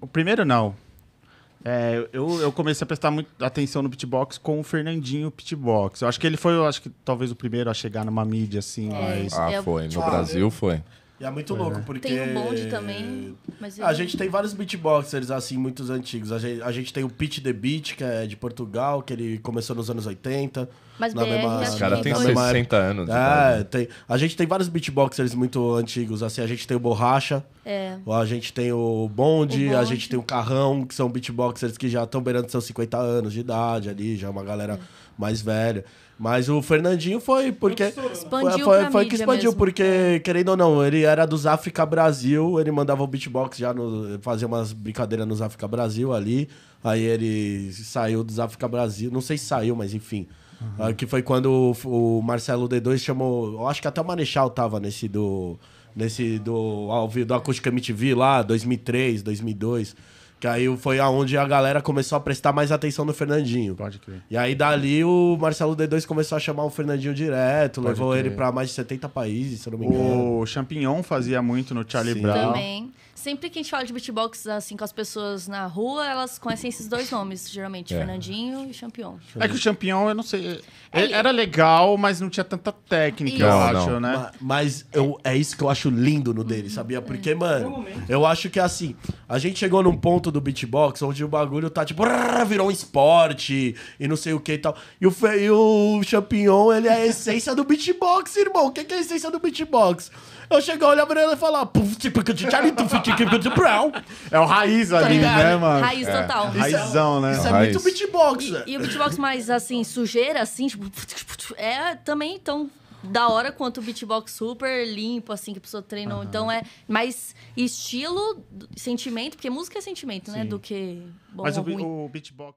O primeiro não. É, eu, eu comecei a prestar muita atenção no pitbox com o Fernandinho Pitbox. Eu acho que ele foi, eu acho que talvez o primeiro a chegar numa mídia assim, é, mas. Ah, foi. No ah, Brasil eu... foi. E é muito louco, é. porque. Tem o bonde também. Eu... A gente tem vários beatboxers, assim, muitos antigos. A gente, a gente tem o Pete The Beat, que é de Portugal, que ele começou nos anos 80. Mas na BR, mesma, Os caras têm 60 anos. É, tem, a gente tem vários beatboxers muito antigos, assim, a gente tem o Borracha, é. a gente tem o Bonde, o Bonde, a gente tem o Carrão, que são beatboxers que já estão beirando seus 50 anos de idade ali, já é uma galera é. mais velha. Mas o Fernandinho foi porque... Expandiu foi, foi, que expandiu, mesmo. porque, é. querendo ou não, ele era dos África Brasil, ele mandava o beatbox já, no, fazia umas brincadeiras nos África Brasil ali. Aí ele saiu dos África Brasil, não sei se saiu, mas enfim. Uhum. Ah, que foi quando o, o, Marcelo D2 chamou. Eu acho que até o Marechal tava nesse do. Nesse do. Ao, do Acústica MTV lá, 2003, 2002. Que aí foi aonde a galera começou a prestar mais atenção no Fernandinho. Pode crer. E aí dali o Marcelo D2 começou a chamar o Fernandinho direto, Pode levou crer. ele para mais de 70 países, se eu não me engano. O Champignon fazia muito no Charlie Sim. Brown. Também. Sempre que a gente fala de beatbox assim com as pessoas na rua, elas conhecem esses dois nomes, geralmente, é. Fernandinho e Champion. É que o Champion, eu não sei. É, era legal, mas não tinha tanta técnica, eu acho, não, né? Mas, mas eu, é isso que eu acho lindo no dele, sabia? Porque, é. mano, né? eu acho que é assim, a gente chegou num ponto do beatbox onde o bagulho tá tipo, virou um esporte e não sei o que e tal. E o, e o Champion, ele é a essência do beatbox, irmão. O que é a essência do beatbox? Eu chegar, olhar pra ele e falar. Ah, Brown. É o raiz tá ali, né, mano? Raiz é. total. É, raizão, né? Isso é Raiz. muito beatbox, velho. Né? E o beatbox mais, assim, sujeira, assim, tipo... É também tão da hora quanto o beatbox super limpo, assim, que a pessoa treinou. Então é mais estilo, sentimento, porque música é sentimento, né? Do que bom Mas ou o, ruim. o beatbox...